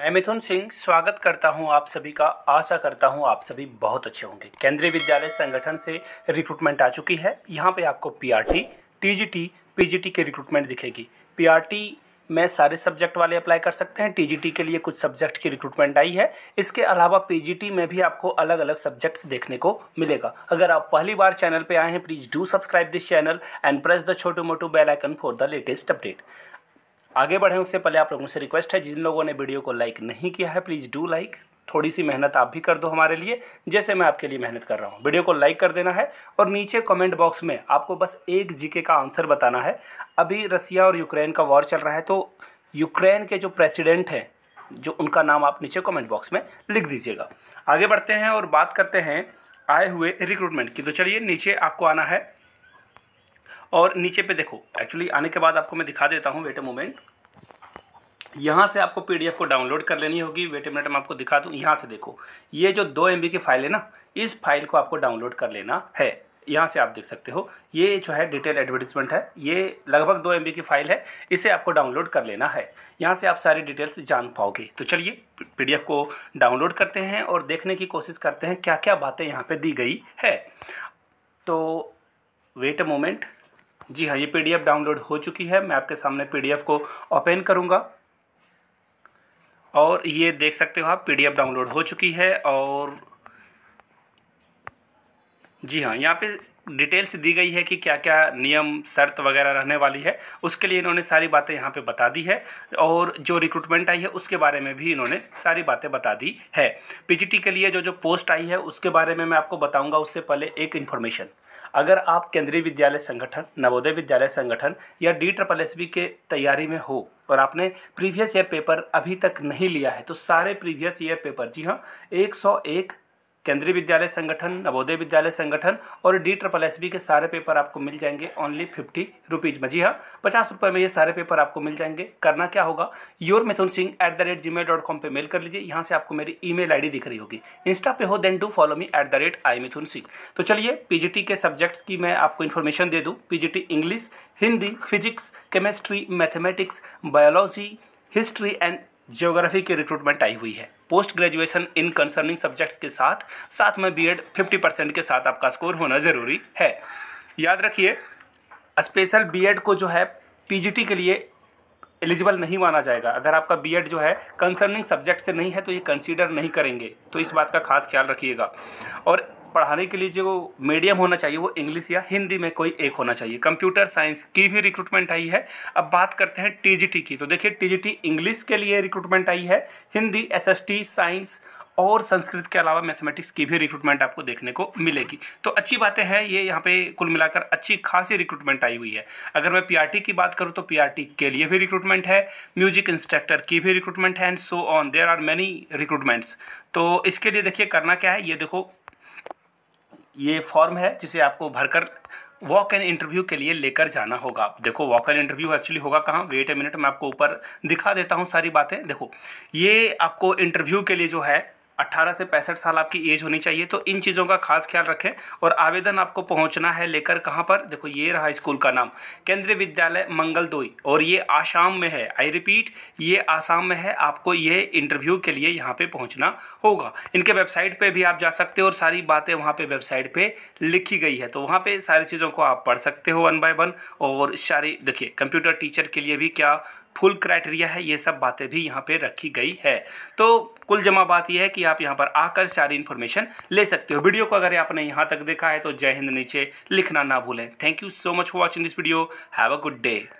मैं मिथुन सिंह स्वागत करता हूं आप सभी का आशा करता हूं आप सभी बहुत अच्छे होंगे केंद्रीय विद्यालय संगठन से रिक्रूटमेंट आ चुकी है यहां पे आपको पीआरटी, टीजीटी, पीजीटी के रिक्रूटमेंट दिखेगी पीआरटी में सारे सब्जेक्ट वाले अप्लाई कर सकते हैं टीजीटी के लिए कुछ सब्जेक्ट की रिक्रूटमेंट आई है इसके अलावा पीजीटी में भी आपको अलग अलग सब्जेक्ट्स देखने को मिलेगा अगर आप पहली बार चैनल पे आए हैं please do subscribe this channel and press the छोटू मोटू bell icon for the latest update आगे बढ़ें उससे पहले आप लोगों से रिक्वेस्ट है जिन लोगों ने वीडियो को लाइक नहीं किया है प्लीज़ डू लाइक थोड़ी सी मेहनत आप भी कर दो हमारे लिए जैसे मैं आपके लिए मेहनत कर रहा हूँ वीडियो को लाइक कर देना है और नीचे कमेंट बॉक्स में आपको बस एक जीके का आंसर बताना है अभी रसिया और यूक्रेन का वॉर चल रहा है तो यूक्रेन के जो प्रेसिडेंट हैं जो उनका नाम आप नीचे कमेंट बॉक्स में लिख दीजिएगा आगे बढ़ते हैं और बात करते हैं आए हुए रिक्रूटमेंट की तो चलिए नीचे आपको आना है और नीचे पे देखो एक्चुअली आने के बाद आपको मैं दिखा देता हूँ वेट ए मोमेंट यहाँ से आपको पीडीएफ को डाउनलोड कर लेनी होगी वेट ए मिनट मैं आपको दिखा दूँ यहाँ से देखो ये जो दो एम की फ़ाइल है ना इस फाइल को आपको डाउनलोड कर लेना है यहाँ से आप देख सकते हो ये जो है डिटेल एडवर्टीजमेंट है ये लगभग दो एम की फ़ाइल है इसे आपको डाउनलोड कर लेना है यहाँ से आप सारी डिटेल्स जान पाओगे तो चलिए पीडीएफ को डाउनलोड करते हैं और देखने की कोशिश करते हैं क्या क्या बातें यहाँ पर दी गई है तो वेट अ मोमेंट जी हाँ ये पीडीएफ डाउनलोड हो चुकी है मैं आपके सामने पीडीएफ को ओपन करूँगा और ये देख सकते हो आप पीडीएफ डाउनलोड हो चुकी है और जी हाँ यहाँ पे डिटेल्स दी गई है कि क्या क्या नियम शर्त वगैरह रहने वाली है उसके लिए इन्होंने सारी बातें यहाँ पे बता दी है और जो रिक्रूटमेंट आई है उसके बारे में भी इन्होंने सारी बातें बता दी है पीजीटी के लिए जो जो पोस्ट आई है उसके बारे में मैं आपको बताऊँगा उससे पहले एक इन्फॉर्मेशन अगर आप केंद्रीय विद्यालय संगठन नवोदय विद्यालय संगठन या डी ट्रपल एस बी के तैयारी में हो और आपने प्रीवियस ईयर पेपर अभी तक नहीं लिया है तो सारे प्रीवियस ईयर पेपर जी हाँ 101 केंद्रीय विद्यालय संगठन नवोदय विद्यालय संगठन और डी ट्रपल एस बी के सारे पेपर आपको मिल जाएंगे ओनली फिफ्टी रुपीज़ में जी हाँ पचास रुपये में ये सारे पेपर आपको मिल जाएंगे करना क्या होगा your Mithun Singh at the rate G mail dot com पर मेल कर लीजिए यहाँ से आपको मेरी ई मेल आई डी दिख रही होगी इंस्टा पे हो then do follow me at the rate I Mithun Singh तो चलिए पीजीटी के सब्जेक्ट्स की मैं आपको इन्फॉर्मेशन दे दूँ PGT English Hindi physics chemistry mathematics biology history and geography की रिक्रूटमेंट आई हुई है post graduation in concerning subjects के साथ साथ में बीएड 50 परसेंट के साथ आपका स्कोर होना ज़रूरी है याद रखिए स्पेशल बीएड को जो है पीजीटी के लिए एलिजिबल नहीं माना जाएगा अगर आपका बीएड जो है कंसर्निंग सब्जेक्ट से नहीं है तो ये कंसीडर नहीं करेंगे तो इस बात का खास ख्याल रखिएगा और पढ़ाने के लिए जो मीडियम होना चाहिए वो इंग्लिश या हिंदी में कोई एक होना चाहिए कंप्यूटर साइंस की भी रिक्रूटमेंट आई है अब बात करते हैं टीजीटी की तो देखिए टीजीटी इंग्लिश के लिए रिक्रूटमेंट आई है हिंदी एसएसटी साइंस और संस्कृत के अलावा मैथमेटिक्स की भी रिक्रूटमेंट आपको देखने को मिलेगी तो अच्छी बातें हैं ये यहाँ पे कुल मिलाकर अच्छी खासी रिक्रूटमेंट आई हुई है अगर मैं पीआरटी की बात करूँ तो पीआरटी के लिए भी रिक्रूटमेंट है म्यूजिक इंस्ट्रक्टर की भी रिक्रूटमेंट है and so on there are many recruitments तो इसके लिए देखिए करना क्या है ये देखो ये फॉर्म है जिसे आपको भरकर वॉक एंड इंटरव्यू के लिए लेकर जाना होगा देखो वॉक एंड इंटरव्यू एक्चुअली होगा कहाँ वेट ए मिनट मैं आपको ऊपर दिखा देता हूँ सारी बातें देखो ये आपको इंटरव्यू के लिए जो है 18 से पैंसठ साल आपकी एज होनी चाहिए तो इन चीज़ों का खास ख्याल रखें और आवेदन आपको पहुंचना है लेकर कहाँ पर देखो ये रहा स्कूल का नाम केंद्रीय विद्यालय मंगलदोई और ये आसाम में है आई रिपीट ये आसाम में है आपको ये इंटरव्यू के लिए यहाँ पर पहुँचना होगा इनके वेबसाइट पर भी आप जा सकते हो और सारी बातें वहाँ पर वेबसाइट पर लिखी गई है तो वहाँ पर सारी चीज़ों को आप पढ़ सकते हो वन बाय वन और सारी देखिए कंप्यूटर टीचर के लिए भी क्या फुल क्राइटेरिया है ये सब बातें भी यहाँ पे रखी गई है तो कुल जमा बात यह है कि आप यहाँ पर आकर सारी इन्फॉर्मेशन ले सकते हो वीडियो को अगर आपने यहाँ तक देखा है तो जय हिंद नीचे लिखना ना भूलें thank you so much for watching this video have a good day